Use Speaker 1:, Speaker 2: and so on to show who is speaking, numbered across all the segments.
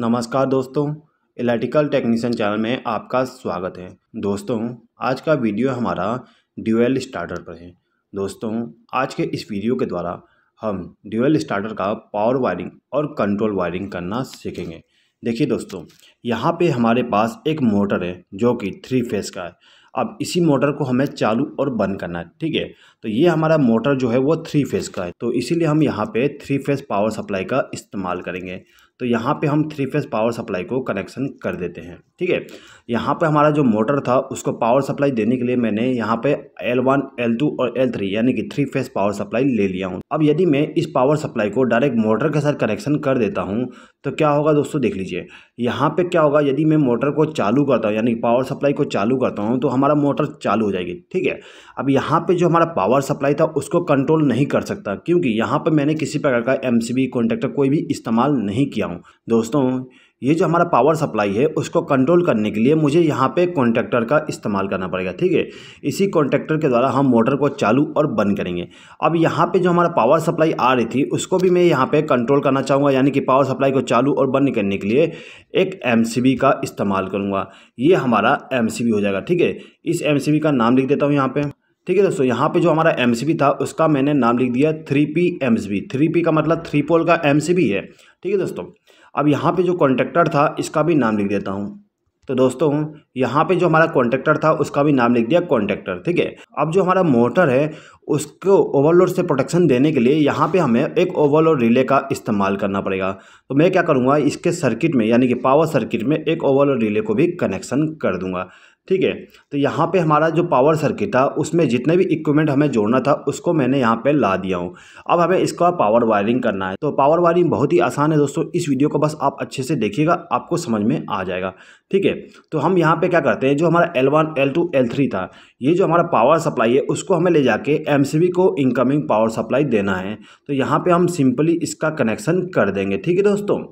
Speaker 1: नमस्कार दोस्तों electrical technician channel में आपका स्वागत है दोस्तों आज का वीडियो हमारा ड्यूएल स्टार्टर पर है दोस्तों आज के इस वीडियो के द्वारा हम ड्यूएल स्टार्टर का पावर वायरिंग और कंट्रोल वायरिंग करना सीखेंगे देखिए दोस्तों यहाँ पे हमारे पास एक मोटर है जो कि थ्री फेस का है अब इसी मोटर को हमें चालू और बंद करना है ठीक है तो ये हमारा मोटर जो है वो थ्री फेस का है तो इसीलिए हम यहाँ पे थ्री फेस पावर सप्लाई का इस्तेमाल करेंगे तो यहाँ पे हम थ्री फेज पावर सप्लाई को कनेक्शन कर देते हैं ठीक है यहाँ पे हमारा जो मोटर था उसको पावर सप्लाई देने के लिए मैंने यहाँ पे L1, L2 और L3 यानी कि थ्री फेज पावर सप्लाई ले लिया हूँ अब यदि मैं इस पावर सप्लाई को डायरेक्ट मोटर के साथ कनेक्शन कर देता हूँ तो क्या होगा दोस्तों देख लीजिए यहाँ पर क्या होगा यदि मैं मोटर को चालू करता हूँ यानी पावर सप्लाई को चालू करता हूँ तो हमारा मोटर चालू हो जाएगी ठीक है अब यहाँ पर जो हमारा पावर सप्लाई था उसको कंट्रोल नहीं कर सकता क्योंकि यहाँ पर मैंने किसी प्रकार का एम सी कोई भी इस्तेमाल नहीं किया हूँ दोस्तों ये जो हमारा पावर सप्लाई है उसको कंट्रोल करने के लिए मुझे यहाँ पे कॉन्ट्रैक्टर का इस्तेमाल करना पड़ेगा ठीक है इसी कॉन्ट्रैक्टर के द्वारा हम मोटर को चालू और बंद करेंगे अब यहाँ पे जो हमारा पावर सप्लाई आ रही थी उसको भी मैं यहाँ पे कंट्रोल करना चाहूँगा यानी कि पावर सप्लाई को चालू और बंद करने के लिए एक एम का इस्तेमाल करूँगा ये हमारा एम हो जाएगा ठीक है इस एम का नाम लिख देता हूँ यहाँ पर ठीक है दोस्तों यहाँ पे जो हमारा एम था उसका मैंने नाम लिख दिया three P M three P का मतलब थ्री पोल का एम है ठीक है दोस्तों अब यहाँ पे जो कॉन्ट्रेक्टर था इसका भी नाम लिख देता हूँ तो दोस्तों यहाँ पे जो हमारा कॉन्ट्रेक्टर था उसका भी नाम लिख दिया कॉन्ट्रेक्टर ठीक है अब जो हमारा मोटर है उसको ओवरलोड से प्रोटेक्शन देने के लिए यहाँ पे हमें एक ओवरलोड रिले का इस्तेमाल करना पड़ेगा तो मैं क्या करूँगा इसके सर्किट में यानी कि पावर सर्किट में एक ओवरलोड रिले को भी कनेक्शन कर दूंगा ठीक है तो यहाँ पे हमारा जो पावर सर्किट था उसमें जितने भी इक्विपमेंट हमें जोड़ना था उसको मैंने यहाँ पे ला दिया हूँ अब हमें इसका पावर वायरिंग करना है तो पावर वायरिंग बहुत ही आसान है दोस्तों इस वीडियो को बस आप अच्छे से देखिएगा आपको समझ में आ जाएगा ठीक है तो हम यहाँ पे क्या करते हैं जो हमारा L one L two L three था ये जो हमारा पावर सप्लाई है उसको हमें ले जाके एम सी बी को इनकमिंग पावर सप्लाई देना है तो यहाँ पर हम सिंपली इसका कनेक्शन कर देंगे ठीक है दोस्तों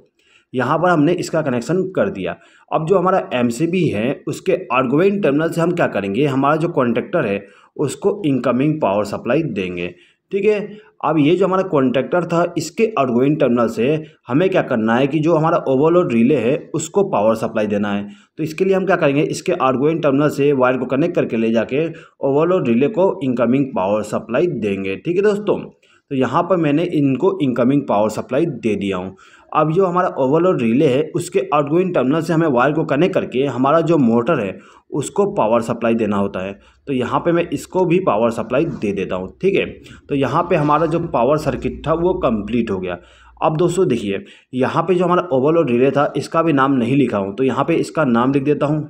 Speaker 1: यहाँ पर हमने इसका कनेक्शन कर दिया अब जो हमारा एम है उसके आर्गोइन टर्मिनल से हम क्या करेंगे हमारा जो कॉन्ट्रेक्टर है उसको इनकमिंग पावर सप्लाई देंगे ठीक है अब ये जो हमारा कॉन्ट्रेक्टर था इसके आउटगोइंग टर्मिनल से हमें क्या करना है कि जो हमारा ओवरलोड रिले है उसको पावर सप्लाई देना है तो इसके लिए हम क्या करेंगे इसके आउटगोइंग टर्मिनल से वायर को कनेक्ट करके ले जाके ओवरलोड रिले को इनकमिंग पावर सप्लाई देंगे ठीक है दोस्तों तो यहाँ पर मैंने इनको इनकमिंग पावर सप्लाई दे दिया हूँ अब जो हमारा ओवरलोड रिले है उसके आउटगोइंग टर्मिनल से हमें वायर को कनेक्ट करके हमारा जो मोटर है उसको पावर सप्लाई देना होता है तो यहाँ पे मैं इसको भी पावर सप्लाई दे देता हूँ ठीक है तो यहाँ पे हमारा जो पावर सर्किट था वो कंप्लीट हो गया अब दोस्तों देखिए यहाँ पे जो हमारा ओवरलोड रिले था इसका भी नाम नहीं लिखा हूँ तो यहाँ पर इसका नाम लिख देता हूँ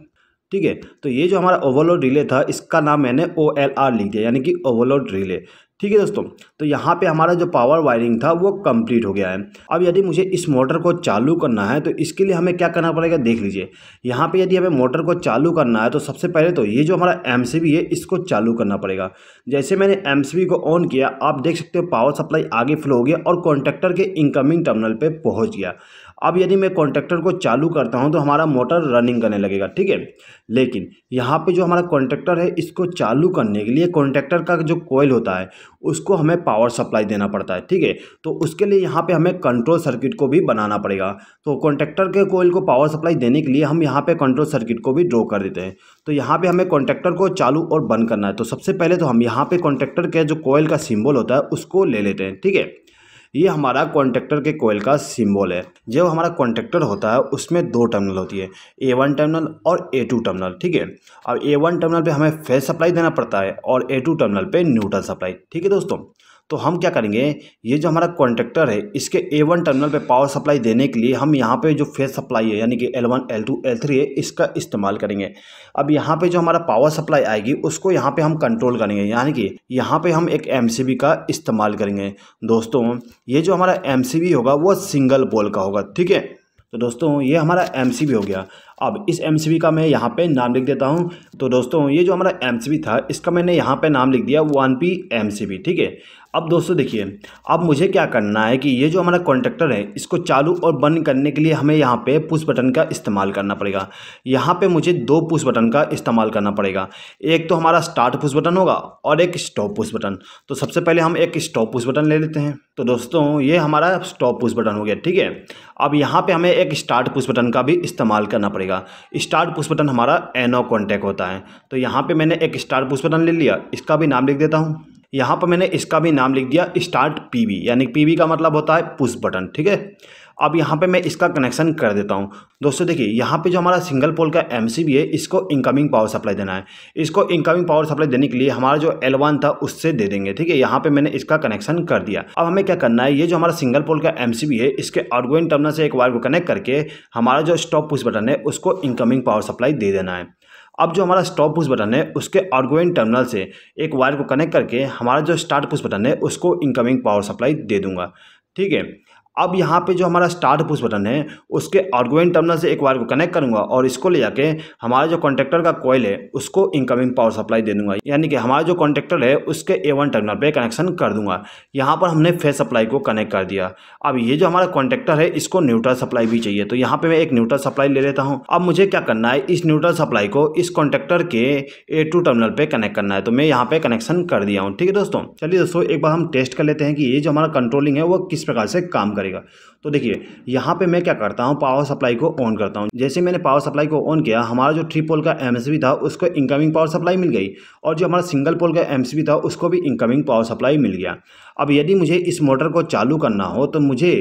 Speaker 1: ठीक है तो ये जो हमारा ओवरलोड रिले था इसका नाम मैंने ओ एल आर लिख दिया यानी कि ओवरलोड रिले ठीक है दोस्तों तो यहाँ पे हमारा जो पावर वायरिंग था वो कंप्लीट हो गया है अब यदि मुझे इस मोटर को चालू करना है तो इसके लिए हमें क्या करना पड़ेगा देख लीजिए यहाँ पे यदि हमें मोटर को चालू करना है तो सबसे पहले तो ये जो हमारा एम है इसको चालू करना पड़ेगा जैसे मैंने एम को ऑन किया आप देख सकते हो पावर सप्लाई आगे फ्लो हो गया और कॉन्ट्रेक्टर के इनकमिंग टर्मिनल पर पहुँच गया अब यदि मैं कॉन्ट्रैक्टर को चालू करता हूँ तो हमारा मोटर रनिंग करने लगेगा ठीक है लेकिन यहाँ पे जो हमारा कॉन्ट्रैक्टर है इसको चालू करने के लिए कॉन्ट्रैक्टर का जो कोयल होता है उसको हमें पावर सप्लाई देना पड़ता है ठीक है तो उसके लिए यहाँ पर हमें कंट्रोल सर्किट को भी बनाना पड़ेगा तो कॉन्ट्रैक्टर के कोयल को पावर सप्लाई देने के लिए हम यहाँ पर कंट्रोल सर्किट को भी ड्रॉ कर देते हैं तो यहाँ पर हमें कॉन्ट्रैक्टर को चालू और बंद करना है तो सबसे पहले तो हम यहाँ पर कॉन्ट्रैक्टर के जो कोयल का सिम्बल होता है उसको ले लेते हैं ठीक है ये हमारा कॉन्ट्रेक्टर के कोयल का सिम्बॉल है जो हमारा कॉन्ट्रेक्टर होता है उसमें दो टर्मिनल होती है ए वन टर्मिनल और ए टू टर्मिनल ठीक है अब ए वन टर्मिनल पर हमें फेस सप्लाई देना पड़ता है और ए टू टर्मिनल पर न्यूट्रल सप्लाई ठीक है दोस्तों तो हम क्या करेंगे ये जो हमारा कॉन्ट्रेक्टर है इसके ए वन टर्मिनल पे पावर सप्लाई देने के लिए हम यहाँ पे जो फेस सप्लाई है यानी कि L one L two L three है इसका इस्तेमाल करेंगे अब यहाँ पे जो हमारा पावर सप्लाई आएगी उसको यहाँ पे हम कंट्रोल करेंगे यानी कि यहाँ पे हम एक एम का इस्तेमाल करेंगे दोस्तों ये जो हमारा एम होगा वो सिंगल बोल का होगा ठीक है तो दोस्तों ये हमारा एम हो गया अब इस एम का मैं यहाँ पे नाम लिख देता हूँ तो दोस्तों ये जो हमारा एम था इसका मैंने यहाँ पे नाम लिख दिया वन पी एम ठीक है अब दोस्तों देखिए अब मुझे क्या करना है कि ये जो हमारा कॉन्ट्रेक्टर है इसको चालू और बंद करने के लिए हमें यहाँ पे पुश बटन का इस्तेमाल करना पड़ेगा यहाँ पे मुझे दो पुश बटन का इस्तेमाल करना पड़ेगा एक तो हमारा स्टार्ट पुश बटन होगा और एक स्टॉप पुश बटन तो सबसे पहले हम एक स्टॉप पुश बटन ले लेते हैं तो दोस्तों ये हमारा स्टॉप पुश बटन हो गया ठीक है अब यहाँ पर हमें एक स्टार्ट पुश बटन का भी इस्तेमाल करना पड़ेगा पड़ेगा स्टार्ट पुश बटन हमारा एनो कॉन्टैक्ट होता है तो यहाँ पे मैंने एक स्टार्ट पुश बटन ले लिया इसका भी नाम लिख देता हूँ यहाँ पर मैंने इसका भी नाम लिख दिया स्टार्ट पीवी यानी पीवी का मतलब होता है पुश बटन ठीक है अब यहाँ पे मैं इसका कनेक्शन कर देता हूँ दोस्तों देखिए यहाँ पे जो हमारा सिंगल पोल का एम है इसको इनकमिंग पावर सप्लाई देना है इसको इनकमिंग पावर सप्लाई देने के लिए हमारा जो एल था उससे दे देंगे ठीक है यहाँ पर मैंने इसका कनेक्शन कर दिया अब हमें क्या करना है ये जो हमारा सिंगल पोल का एम है इसके आउटगोइंग टर्मिनल से एक वायर को कनेक्ट करके हमारा जो स्टॉप पुश बटन है उसको इनकमिंग पावर सप्लाई दे देना है अब जो हमारा स्टॉप पुश बटन है उसके आउटगोइंग टर्मिनल से एक वायर को कनेक्ट करके हमारा जो स्टार्ट पुश बटन है उसको इनकमिंग पावर सप्लाई दे दूंगा ठीक है अब यहाँ पे जो हमारा स्टार्ट पुश बटन है उसके ऑर्गोइन टर्मिनल से एक वायर को कनेक्ट करूँगा और इसको ले जाके हमारा जो कॉन्ट्रेक्टर का कोयल है उसको इनकमिंग पावर सप्लाई दे दूंगा यानी कि हमारा जो कॉन्ट्रेक्टर है उसके ए वन टर्मिनल पर कनेक्शन कर दूंगा यहाँ पर हमने फेस सप्लाई को कनेक्ट कर दिया अब ये जो हमारा कॉन्ट्रेक्टर है इसको न्यूट्रल सप्लाई भी चाहिए तो यहाँ पर मैं एक न्यूट्रल सप्लाई ले लेता हूँ अब मुझे क्या करना है इस न्यूट्रल सप्लाई को इस कॉन्ट्रेक्टर के ए टू टर्मिनल पर कनेक्ट करना है तो मैं यहाँ पर कनेक्शन कर दिया हूँ ठीक है दोस्तों चलिए दोस्तों एक बार हम टेस्ट कर लेते हैं कि ये जो हमारा कंट्रोलिंग है वो किस प्रकार से काम करें करेगा तो देखिए यहाँ पे मैं क्या करता हूँ पावर सप्लाई को ऑन करता हूँ जैसे मैंने पावर सप्लाई को ऑन किया हमारा जो थ्री पोल का एम था उसको इनकमिंग पावर सप्लाई मिल गई और जो हमारा सिंगल पोल का एम था उसको भी इनकमिंग पावर सप्लाई मिल गया अब यदि मुझे इस मोटर को चालू करना हो तो मुझे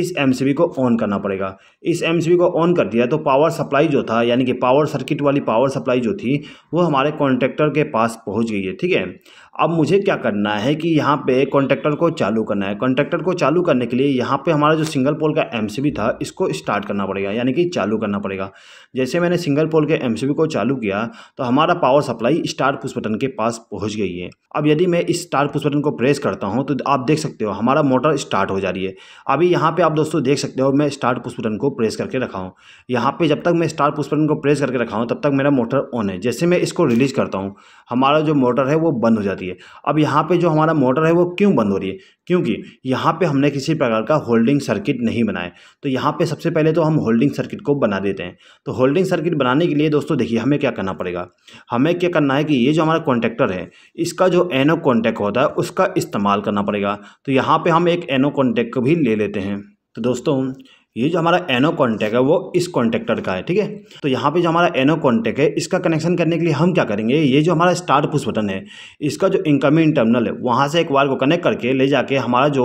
Speaker 1: इस एम को ऑन करना पड़ेगा इस एम को ऑन कर दिया तो पावर सप्लाई जो था यानी कि पावर सर्किट वाली पावर सप्लाई जो थी वो हमारे कॉन्ट्रैक्टर के पास पहुँच गई है ठीक है अब मुझे क्या करना है कि यहाँ पे कॉन्ट्रैक्टर को चालू करना है कॉन्ट्रैक्टर को चालू करने के लिए यहाँ पे हमारा जो सिंगल पोल का एम था इसको स्टार्ट करना पड़ेगा यानी कि चालू करना पड़ेगा जैसे मैंने सिंगल पोल के एम को चालू किया तो हमारा power supply star push button के पास पहुँच गई है अब यदि मैं इस स्टार पुश बटन को प्रेस करता हूँ तो आप देख सकते हो हमारा मोटर स्टार्ट हो जा रही है अभी यहाँ पे आप दोस्तों देख सकते हो मैं स्टार्ट पुश बटन को प्रेस करके रखा हूँ यहाँ पे जब तक मैं स्टार्ट पुश बटन को प्रेस करके रखा हूँ तब तक मेरा मोटर ऑन है जैसे मैं इसको रिलीज़ करता हूँ हमारा जो मोटर है वो बंद हो जाती है अब यहाँ पर जो हमारा मोटर है वो क्यों बंद हो रही है क्योंकि यहाँ पर हमने किसी प्रकार का होल्डिंग सर्किट नहीं बनाए तो यहाँ पर सबसे पहले तो हम होल्डिंग सर्किट को बना देते हैं तो होल्डिंग सर्किट बनाने के लिए दोस्तों देखिए हमें क्या करना पड़ेगा हमें क्या करना है कि ये जो हमारा कॉन्टैक्टर है इसका जो एनो कॉन्टैक्ट होता है उसका इस्तेमाल करना पड़ेगा तो यहाँ पे हम एक एनो कॉन्टैक्ट को भी ले लेते हैं तो दोस्तों ये जो हमारा एनो कॉन्टैक्ट है वो इस कॉन्टेक्टर का है ठीक है तो यहाँ पे जो हमारा एनो कॉन्टैक्ट है इसका कनेक्शन करने के लिए हम क्या करेंगे ये जो हमारा स्टार्ट पुश बटन है इसका जो इनकमिंग टर्मिनल है वहाँ से एक वायर को कनेक्ट करके ले जाके हमारा जो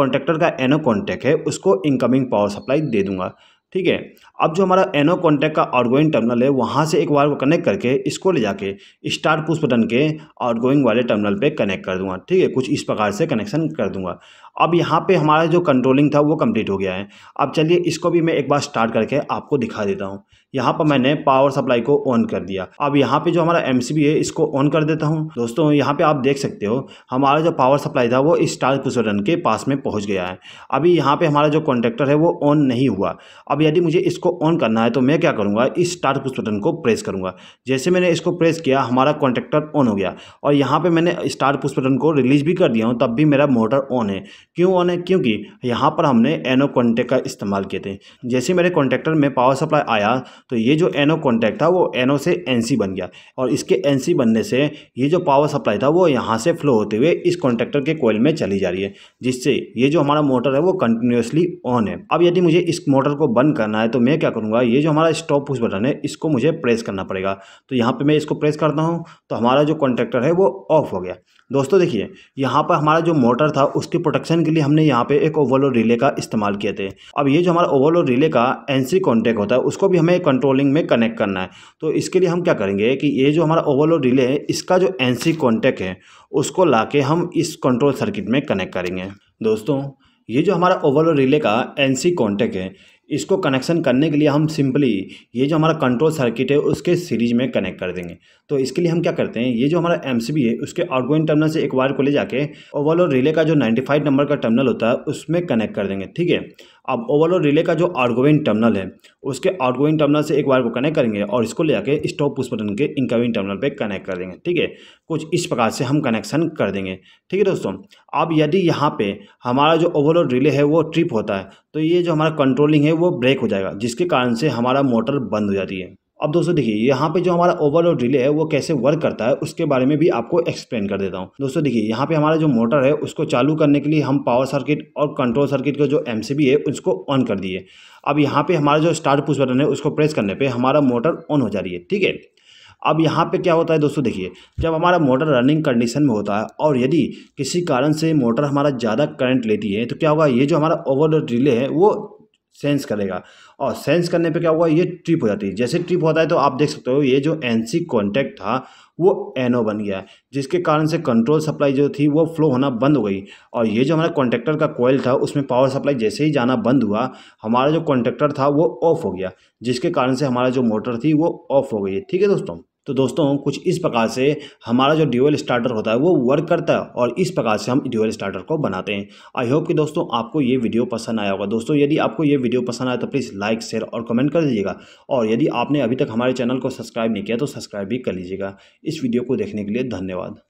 Speaker 1: कॉन्टेक्टर का एनो कॉन्टैक्ट है उसको इनकमिंग पावर सप्लाई दे दूंगा ठीक है अब जो हमारा एनो कॉन्टैक्ट का आउटगोइंग टर्मिनल है वहाँ से एक वायर को कनेक्ट करके इसको ले जाके स्टार पुश बटन के आउटगोइंग वाले टर्मिनल पे कनेक्ट कर दूंगा ठीक है कुछ इस प्रकार से कनेक्शन कर दूंगा अब यहाँ पे हमारा जो कंट्रोलिंग था वो कंप्लीट हो गया है अब चलिए इसको भी मैं एक बार स्टार्ट करके आपको दिखा देता हूँ यहाँ पर मैंने पावर सप्लाई को ऑन कर दिया अब यहाँ पे जो हमारा एम है इसको ऑन कर देता हूँ दोस्तों यहाँ पे आप देख सकते हो हमारा जो पावर सप्लाई था वो स्टार पुसरन के पास में पहुँच गया है अभी यहाँ पर हमारा जो कॉन्ट्रेक्टर है वो ऑन नहीं हुआ अब यदि मुझे इसको ऑन करना है तो मैं क्या करूँगा इस स्टार पुश को प्रेस करूँगा जैसे मैंने इसको प्रेस किया हमारा कॉन्ट्रेक्टर ऑन हो गया और यहाँ पर मैंने स्टार पुश को रिलीज भी कर दिया हूँ तब भी मेरा मोटर ऑन है क्यों ऑन है क्योंकि यहाँ पर हमने एनो कॉन्टेक्ट का इस्तेमाल किए थे जैसे मेरे कॉन्ट्रेक्टर में पावर सप्लाई आया तो ये जो एन ओ कॉन्टैक्ट था वो एनो से एन सी बन गया और इसके एन सी बनने से ये जो पावर सप्लाई था वो यहाँ से फ्लो होते हुए इस कॉन्टैक्टर के कोयल में चली जा रही है जिससे ये जो हमारा मोटर है वो कंटिन्यूसली ऑन है अब यदि मुझे इस मोटर को बंद करना है तो मैं क्या करूँगा ये जो हमारा स्टॉप पुश बटन है इसको मुझे प्रेस करना पड़ेगा तो यहाँ पर मैं इसको प्रेस करता हूँ तो हमारा जो कॉन्टैक्टर है वो ऑफ हो गया दोस्तों देखिए यहाँ पर हमारा जो मोटर था उसके प्रोटेक्शन के लिए हमने यहाँ पे एक ओवरलोड रिले का इस्तेमाल किए थे अब ये जो हमारा ओवरलोड रिले का एनसी कॉन्टैक्ट होता है उसको भी हमें कंट्रोलिंग में कनेक्ट करना है तो इसके लिए हम क्या करेंगे कि ये जो हमारा ओवरलोड रिले है इसका जो एन सी कॉन्टैक्ट है उसको ला के हम इस कंट्रोल सर्किट में कनेक्ट करेंगे दोस्तों ये जो हमारा ओवरलोड रिले का एन सी है इसको कनेक्शन करने के लिए हम सिंपली ये जो हमारा कंट्रोल सर्किट है उसके सीरीज में कनेक्ट कर देंगे तो इसके लिए हम क्या करते हैं ये जो हमारा एम है उसके आउटगोइंग टर्मिनल से एक वायर को ले जाके ओवरऑल रिले का जो 95 नंबर का टर्मिनल होता है उसमें कनेक्ट कर देंगे ठीक है अब ओवरऑल रिले का जो आउटगोइंग टर्मिनल है उसके आउटगोइंग टर्मिनल से एक वायर को कनेक्ट करेंगे और इसको ले जाकर स्टॉप पुश बटन के इनकमिंग टर्मिनल पे कनेक्ट कर देंगे ठीक है कुछ इस प्रकार से हम कनेक्शन कर देंगे ठीक है दोस्तों अब यदि यहाँ पे हमारा जो ओवरऑल रिले है वो ट्रिप होता है तो ये जो हमारा कंट्रोलिंग है वो ब्रेक हो जाएगा जिसके कारण से हमारा मोटर बंद हो जाती है अब दोस्तों देखिए यहाँ पे जो हमारा ओवरलोड रिले है वो कैसे वर्क करता है उसके बारे में भी आपको एक्सप्लेन कर देता हूँ दोस्तों देखिए यहाँ पे हमारा जो मोटर है उसको चालू करने के लिए हम पावर सर्किट और कंट्रोल सर्किट का जो एम है उसको ऑन कर दिए अब यहाँ पर हमारा जो स्टार्ट पुश बटन है उसको प्रेस करने पर हमारा मोटर ऑन हो जा रही है ठीक है अब यहाँ पे क्या होता है दोस्तों देखिए जब हमारा मोटर रनिंग कंडीशन में होता है और यदि किसी कारण से मोटर हमारा ज़्यादा करंट लेती है तो क्या होगा ये जो हमारा ओवरलोड रिले है वो सेंस करेगा और सेंस करने पे क्या हुआ ये ट्रिप हो जाती है जैसे ट्रिप होता है तो आप देख सकते हो ये जो एन सी कॉन्टैक्ट था वो एनओ बन गया जिसके कारण से कंट्रोल सप्लाई जो थी वो फ्लो होना बंद हो गई और ये जो हमारा कॉन्टैक्टर का कोयल था उसमें पावर सप्लाई जैसे ही जाना बंद हुआ हमारा जो कॉन्टैक्टर था वो ऑफ हो गया जिसके कारण से हमारा जो मोटर थी वो ऑफ हो गई है ठीक है दोस्तों तो दोस्तों कुछ इस प्रकार से हमारा जो ड्यूअल स्टार्टर होता है वो वर्क करता है और इस प्रकार से हम ड्यूअल स्टार्टर को बनाते हैं आई होप कि दोस्तों आपको ये वीडियो पसंद आया होगा दोस्तों यदि आपको ये वीडियो पसंद आया तो प्लीज़ लाइक शेयर और कमेंट कर दीजिएगा और यदि आपने अभी तक हमारे चैनल को सब्सक्राइब नहीं किया तो सब्सक्राइब भी कर लीजिएगा इस वीडियो को देखने के लिए धन्यवाद